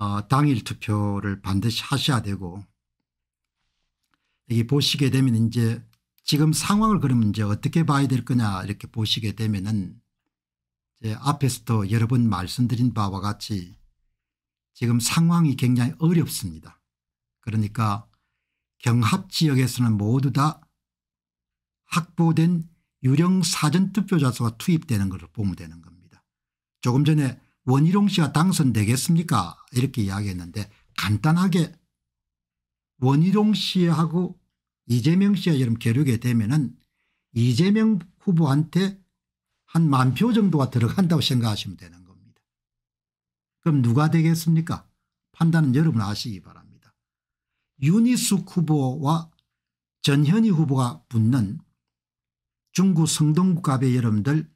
어, 당일 투표를 반드시 하셔야 되고 여기 보시게 되면 이제 지금 상황을 그러면 이제 어떻게 봐야 될 거냐 이렇게 보시게 되면은 이제 앞에서도 여러 번 말씀드린 바와 같이 지금 상황이 굉장히 어렵습니다. 그러니까 경합 지역에서는 모두 다 확보된 유령 사전 투표자 수가 투입되는 것을 보면 되는 겁니다. 조금 전에 원희룡 씨가 당선되겠습니까 이렇게 이야기했는데 간단하게 원희룡 씨하고 이재명 씨가 이런 겨루게 되면 은 이재명 후보한테 한 만 표 정도가 들어간다고 생각하시면 되는 겁니다. 그럼 누가 되겠습니까 판단은 여러분 아시기 바랍니다. 유니스 후보와 전현희 후보가 붙는 중구 성동갑의 여러분들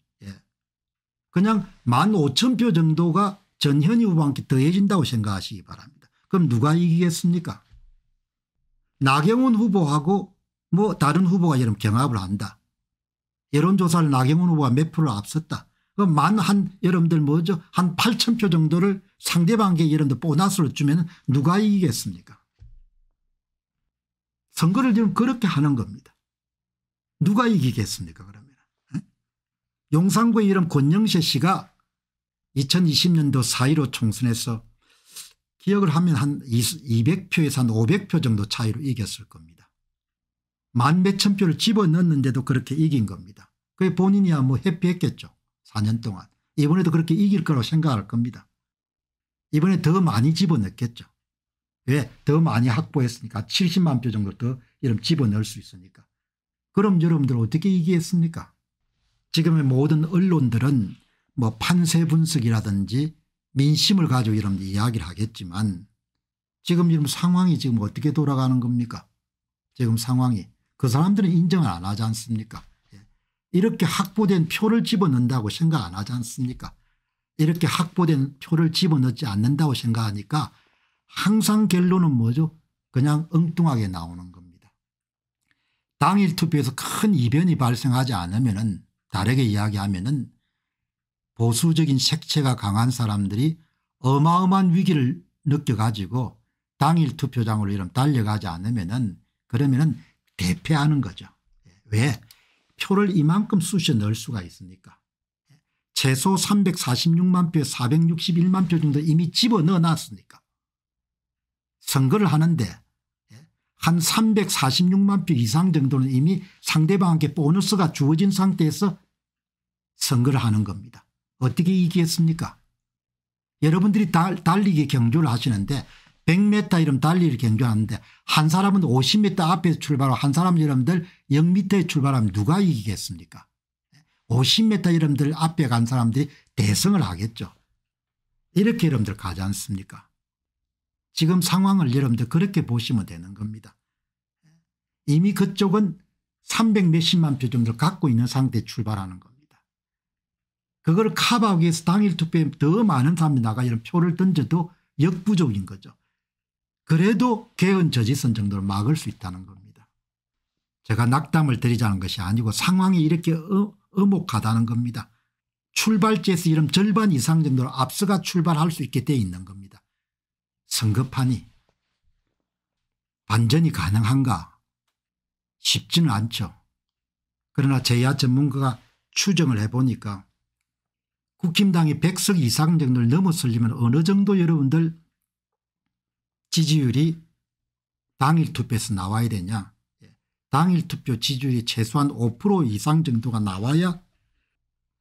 그냥 15,000표 정도가 전현희 후보한테 더해진다고 생각하시기 바랍니다. 그럼 누가 이기겠습니까 나경원 후보하고 뭐 다른 후보가 여러 분 경합을 한다. 여론조사를 나경원 후보가 몇 표를 앞섰다. 그럼 만 한 여러분들 뭐죠 한 8천 표 정도를 상대방에게 여러분들 보너스를 주면 누가 이기겠습니까 선거를 지금 그렇게 하는 겁니다. 누가 이기겠습니까 그럼 용산구의 이름 권영세 씨가 2020년도 4.15 총선에서 기억을 하면 한 200표에서 한 500표 정도 차이로 이겼을 겁니다. 만 몇천 표를 집어넣었는데도 그렇게 이긴 겁니다. 그게 본인이야 뭐 해피했겠죠. 4년 동안. 이번에도 그렇게 이길 거라고 생각할 겁니다. 이번에 더 많이 집어넣겠죠. 왜? 더 많이 확보했으니까 70만 표 정도 더 이름 집어넣을 수 있으니까. 그럼 여러분들 어떻게 이기겠습니까? 지금의 모든 언론들은 뭐 판세 분석이라든지 민심을 가지고 이런 이야기를 하겠지만 지금 이런 상황이 지금 어떻게 돌아가는 겁니까 지금 상황이 그 사람들은 인정을 안 하지 않습니까 예. 이렇게 확보된 표를 집어넣는다고 생각 안 하지 않습니까 이렇게 확보된 표를 집어넣지 않는다고 생각하니까 항상 결론은 뭐죠 그냥 엉뚱하게 나오는 겁니다 당일 투표에서 큰 이변이 발생하지 않으면 은 다르게 이야기하면은 보수적인 색채가 강한 사람들이 어마어마한 위기를 느껴가지고 당일 투표장으로 이런 달려가지 않으면은 그러면은 대패하는 거죠. 왜? 표를 이만큼 쑤셔 넣을 수가 있습니까? 최소 346만 표, 461만 표 정도 이미 집어 넣어놨으니까. 선거를 하는데 한 346만 표 이상 정도는 이미 상대방한테 보너스가 주어진 상태에서 선거를 하는 겁니다. 어떻게 이기겠습니까? 여러분들이 달, 달리기 경주를 하시는데 100m 이름 달리기를 경주하는데 한 사람은 50m 앞에 출발하고 한 사람은 여러분들 0m에 출발하면 누가 이기겠습니까? 50m 여러분들 앞에 간 사람들이 대승을 하겠죠. 이렇게 여러분들 가지 않습니까? 지금 상황을 여러분들 그렇게 보시면 되는 겁니다. 이미 그쪽은 300 몇십만 표 정도 갖고 있는 상태에 출발하는 겁니다. 그걸 커버하기 위해서 당일 투표에 더 많은 사람이 나가 이런 표를 던져도 역부족인 거죠. 그래도 개헌 저지선 정도를 막을 수 있다는 겁니다. 제가 낙담을 드리자는 것이 아니고 상황이 이렇게 어, 목하다는 겁니다. 출발지에서 이런 절반 이상 정도로 압수가 출발할 수 있게 돼 있는 겁니다. 성급하니 반전이 가능한가 쉽지는 않죠. 그러나 제야 전문가가 추정을 해보니까 국힘당이 100석 이상 정도를 넘어설려면 어느 정도 여러분들 지지율이 당일 투표에서 나와야 되냐 예. 당일 투표 지지율이 최소한 5% 이상 정도가 나와야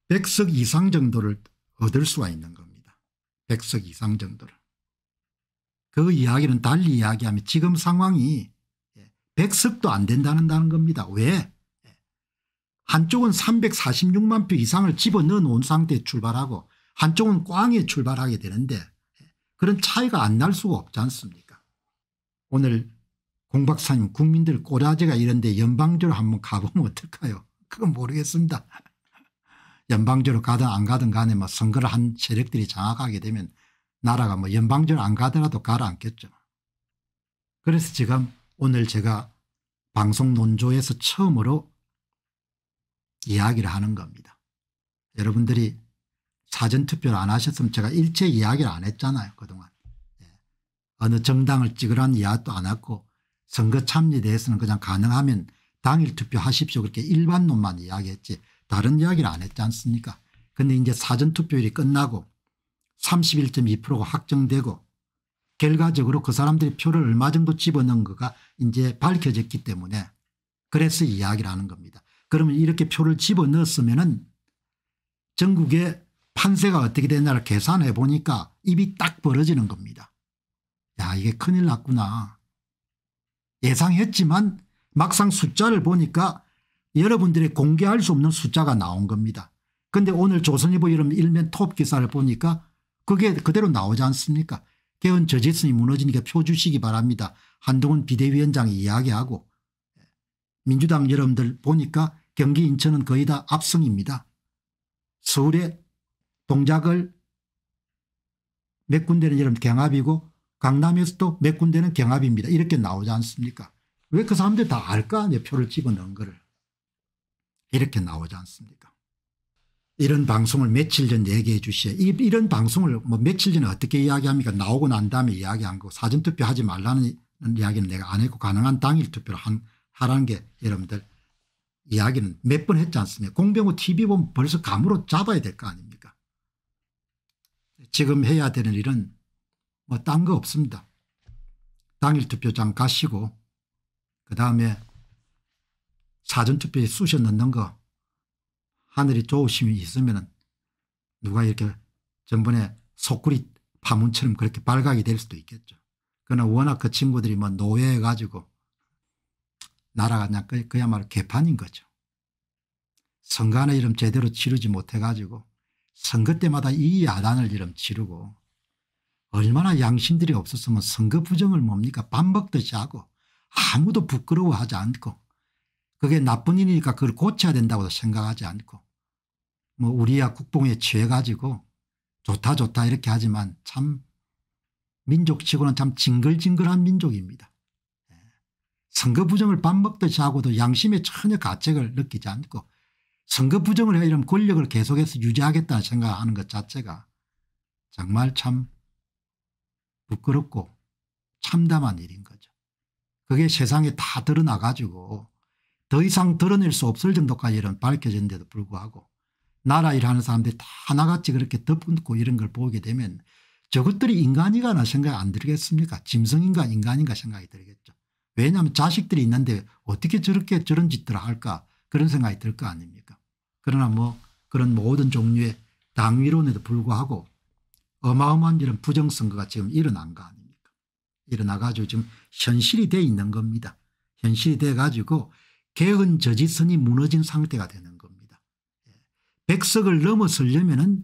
100석 이상 정도를 얻을 수가 있는 겁니다. 100석 이상 정도를. 그 이야기는 달리 이야기하면 지금 상황이 100석도 예, 안 된다는 겁니다. 왜? 한쪽은 346만 표 이상을 집어넣어 놓은 상태에 출발하고 한쪽은 꽝에 출발하게 되는데 그런 차이가 안 날 수가 없지 않습니까 오늘 공 박사님 국민들 꼬라지가 이런데 연방제로 한번 가보면 어떨까요 그건 모르겠습니다 연방제로 가든 안 가든 간에 뭐 선거를 한 세력들이 장악하게 되면 나라가 뭐 연방제로 안 가더라도 가라앉겠죠 그래서 지금 오늘 제가 방송 논조에서 처음으로 이야기를 하는 겁니다. 여러분들이 사전투표를 안 하셨으면 제가 일체 이야기를 안 했잖아요 그동안. 예. 어느 정당을 찍으라는 이야기도 안 했고 선거 참여에 대해서는 그냥 가능하면 당일 투표하십시오 그렇게 일반론만 이야기했지 다른 이야기를 안 했지 않습니까 근데 이제 사전투표율이 끝나고 31.2%가 확정되고 결과적으로 그 사람들이 표를 얼마 정도 집어넣은 거가 이제 밝혀졌기 때문에 그래서 이야기를 하는 겁니다. 그러면 이렇게 표를 집어넣었으면 전국의 판세가 어떻게 되냐를 계산해 보니까 입이 딱 벌어지는 겁니다. 야 이게 큰일 났구나. 예상했지만 막상 숫자를 보니까 여러분들이 공개할 수 없는 숫자가 나온 겁니다. 근데 오늘 조선일보 일면 톱 기사를 보니까 그게 그대로 나오지 않습니까 개헌 저지선이 무너지니까 표 주시기 바랍니다. 한동훈 비대위원장이 이야기하고 민주당 여러분들 보니까 경기 인천은 거의 다 압승입니다. 서울의 동작을 몇 군데는 여러 경합이고 강남에서도 몇 군데는 경합입니다. 이렇게 나오지 않습니까 왜 그 사람들 다 알까 내 표를 집어넣은 거를 이렇게 나오지 않습니까 이런 방송을 며칠 전 얘기해 주시오. 이런 방송을 뭐 며칠 전에 어떻게 이야기합니까 나오고 난 다음에 이야기한 거 사전투표 하지 말라는 이야기는 내가 안 했고 가능한 당일 투표를 한, 하라는 게 여러분들 이야기는 몇 번 했지 않습니까 공병호 TV 보면 벌써 감으로 잡아야 될 거 아닙니까 지금 해야 되는 일은 뭐 딴 거 없습니다. 당일 투표장 가시고 그다음에 사전투표에 쑤셔 넣는 거 하늘이 좋으심이 있으면 누가 이렇게 전번에 소쿠리 파문처럼 그렇게 발각이 될 수도 있겠죠. 그러나 워낙 그 친구들이 뭐 노예해가지고 나라가 그냥 그, 그야말로 개판인 거죠. 선관의 이름 제대로 치르지 못해가지고 선거 때마다 이 야단을 이름 치르고 얼마나 양심들이 없었으면 선거 부정을 뭡니까 반복듯이 하고 아무도 부끄러워하지 않고 그게 나쁜 일이니까 그걸 고쳐야 된다고 생각하지 않고 뭐 우리야 국뽕에 취해가지고 좋다 좋다 이렇게 하지만 참 민족치고는 참 징글징글한 민족입니다. 선거 부정을 밥 먹듯이 하고도 양심에 전혀 가책을 느끼지 않고 선거 부정을 해 이러면 권력을 계속해서 유지하겠다 는 생각하는 것 자체가 정말 참 부끄럽고 참담한 일인 거죠. 그게 세상에 다 드러나 가지고 더 이상 드러낼 수 없을 정도까지 이런 밝혀진데도 불구하고 나라 일하는 사람들이 다 하나같이 그렇게 덮고 이런 걸 보게 되면 저것들이 인간이가나 생각 안 들겠습니까? 짐승인가 인간인가 생각이 들겠죠. 왜냐하면 자식들이 있는데 어떻게 저렇게 저런 짓들을 할까 그런 생각이 들 거 아닙니까 그러나 뭐 그런 모든 종류의 당위론에도 불구하고 어마어마한 이런 부정선거가 지금 일어난 거 아닙니까 일어나가지고 지금 현실이 돼 있는 겁니다 현실이 돼가지고 개헌 저지선이 무너진 상태가 되는 겁니다 예. 백석을 넘어서려면 은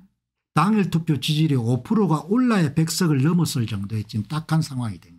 당일 투표 지지율이 5%가 올라야 백석을 넘었을 정도의 지금 딱한 상황이 된